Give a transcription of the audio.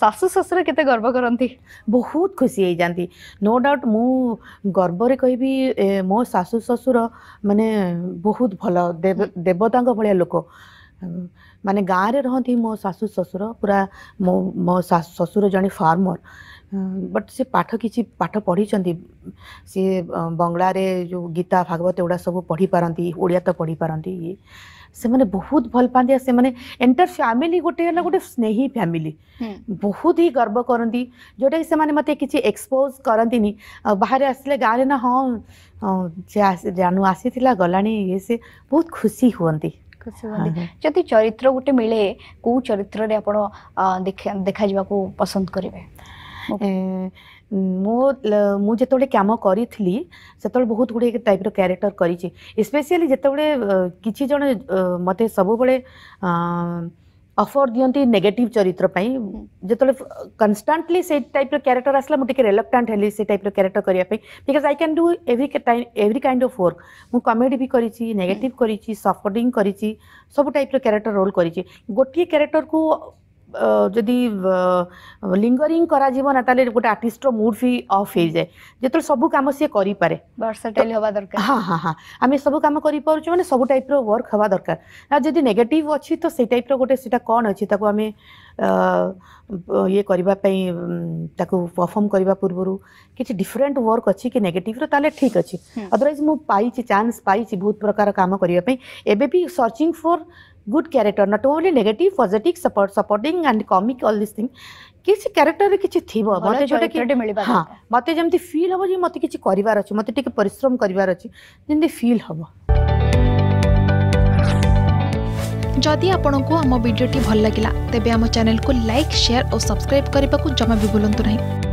शाशु शशुर के गर्व करती बहुत खुशी जानती नो डाउट मु गर्वे कह मो शाशु शशुर मान बहुत भल देवता भाया लोक मान गाँव में रहती मो शाशु शशुर पूरा मो मो शाशु शशुर जन फार्मर बट से पाठ किसी पाठ पढ़ी सी बंगलार जो गीता भागवत एगुड़ा सब पढ़ी पारती ओडिया तो पढ़ी पारती ये से मैंने बहुत भल पाती से मैंने एंटर फैमिली गोटे गोटे स्नेही फैमिली बहुत ही गर्व करती जोटा कि मत किसी एक्सपोज करती नहीं बाहर आस गाँव ना हाँ जानू आसी गला से बहुत खुशी हमें जो चरित्र गोटे मिले कौ चरित्र देखा जावाक पसंद करेंगे मो मुझे तो कम करी से तो बहुत गुड टाइप क्यारेक्टर करपेसियाली जोबले कि जन मत सब अफर दिखती नेगेट चरित्रपाई जो कनस्टाटली से टाइप क्यारेक्टर आसला मुझे रेलक्टाट हेली से टाइप क्यारेक्टर करने because I can do every time every kind of work मुझ कमेडी भी करेगेट करफोर्डिंग कर सब टाइप क्यारेक्टर रोल कर गोटे को ଯଦି ଲିଙ୍ଗରିଂ କରାଯିବ ନା ତାହେଲେ ଗୋଟେ ଆର୍ଟିଷ୍ଟର ମୁଡ୍ ବି ଅଫ୍ ହେଇଯାଏ ଯେତେବେଳେ ସବୁ କାମ ସିଏ କରିପାରେ ଭର୍ସାଟାଇଲ୍ ହେବା ଦରକାର ହଁ ହଁ ହଁ ଆମେ ସବୁ କାମ କରିପାରୁଛୁ ମାନେ ସବୁ ଟାଇପ୍ର ୱାର୍କ ହେବା ଦରକାର ଆଉ ଯଦି ନେଗେଟିଭ୍ ଅଛି ତ ସେଇ ଟାଇପ୍ର ଗୋଟେ ସେଇଟା କ'ଣ ଅଛି ତାକୁ ଆମେ ଇଏ କରିବା ପାଇଁ ତାକୁ ପରଫର୍ମ କରିବା ପୂର୍ବରୁ କିଛି ଡିଫରେଣ୍ଟ ୱାର୍କ ଅଛି କି ନେଗେଟିଭ୍ର ତାହେଲେ ଠିକ୍ ଅଛି ଅଦରୱାଇଜ୍ ମୁଁ ପାଇଛି ଚାନ୍ସ ପାଇଛି ବହୁତ ପ୍ରକାର କାମ କରିବା ପାଇଁ ଏବେ ବି searching for good character not only negative positive support supporting and comic all this thing କିଛି କ୍ୟାରେକ୍ଟରରେ କିଛି ଥିବ ମୋତେ ଯେଉଁଟା ହଁ ମୋତେ ଯେମିତି ଫିଲ୍ ହେବ ଯେ ମୋତେ କିଛି କରିବାର ଅଛି ମୋତେ ଟିକେ ପରିଶ୍ରମ କରିବାର ଅଛି ଯେମିତି ଫିଲ୍ ହେବ ଯଦି ଆପଣଙ୍କୁ ଆମ ଭିଡ଼ିଓଟି ଭଲ ଲାଗିଲା ତେବେ ଆମ ଚ୍ୟାନେଲକୁ ଲାଇକ୍ ସେୟାର ଓ ସବସ୍କ୍ରାଇବ୍ କରିବାକୁ ଜମା ବି ଭୁଲନ୍ତୁ ନାହିଁ